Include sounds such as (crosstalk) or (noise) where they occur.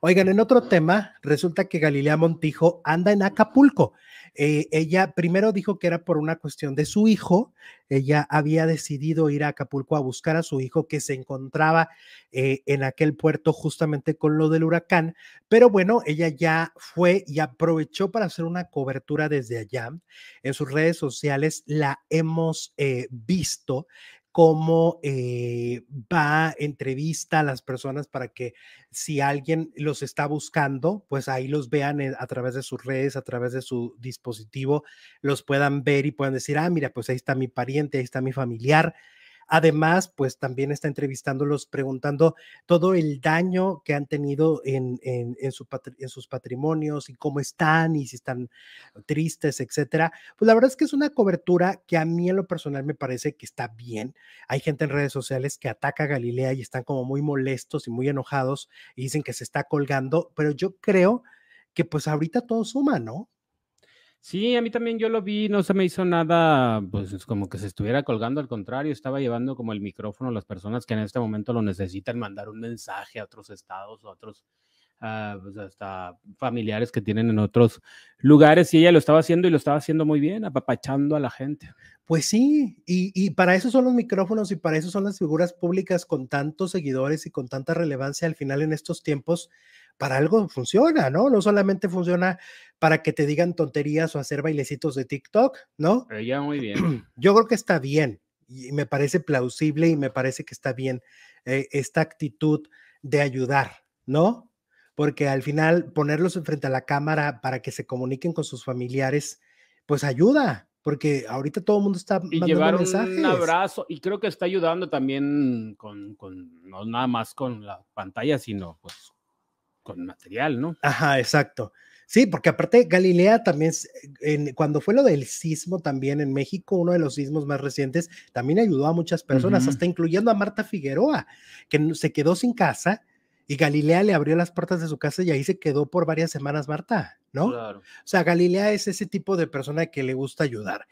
Oigan, en otro tema, resulta que Galilea Montijo anda en Acapulco. Eh, ella primero dijo que era por una cuestión de su hijo. Ella había decidido ir a Acapulco a buscar a su hijo que se encontraba eh, en aquel puerto justamente con lo del huracán. Pero bueno, ella ya fue y aprovechó para hacer una cobertura desde allá. En sus redes sociales la hemos eh, visto cómo eh, va, entrevista a las personas para que si alguien los está buscando, pues ahí los vean eh, a través de sus redes, a través de su dispositivo, los puedan ver y puedan decir, ah, mira, pues ahí está mi pariente, ahí está mi familiar. Además, pues también está entrevistándolos, preguntando todo el daño que han tenido en, en, sus patrimonios y cómo están y si están tristes, etcétera. Pues la verdad es que es una cobertura que a mí en lo personal me parece que está bien. Hay gente en redes sociales que ataca a Galilea y están como muy molestos y muy enojados y dicen que se está colgando, pero yo creo que pues ahorita todo suma, ¿no? Sí, a mí también yo lo vi, no se me hizo nada, pues como que se estuviera colgando, al contrario, estaba llevando como el micrófono a las personas que en este momento lo necesitan, mandar un mensaje a otros estados, a otros, ah, pues, hasta familiares que tienen en otros lugares, y ella lo estaba haciendo y lo estaba haciendo muy bien, apapachando a la gente. Pues sí, y, y para eso son los micrófonos y para eso son las figuras públicas con tantos seguidores y con tanta relevancia al final en estos tiempos para algo funciona, ¿no? No solamente funciona para que te digan tonterías o hacer bailecitos de TikTok, ¿no? Eh, ya muy bien. (clears throat) Yo creo que está bien y me parece plausible y me parece que está bien eh, esta actitud de ayudar, ¿no? Porque al final ponerlos frente a la cámara para que se comuniquen con sus familiares, pues ayuda, porque ahorita todo el mundo está y llevar mensajes. un abrazo y creo que está ayudando también con, con, no nada más con la pantalla sino pues con material, ¿no? Ajá, exacto. Sí, porque aparte Galilea también, en, cuando fue lo del sismo también en México, uno de los sismos más recientes, también ayudó a muchas personas, hasta incluyendo a Marta Figueroa, que se quedó sin casa y Galilea le abrió las puertas de su casa y ahí se quedó por varias semanas Marta, ¿no? Claro. O sea, Galilea es ese tipo de persona que le gusta ayudar.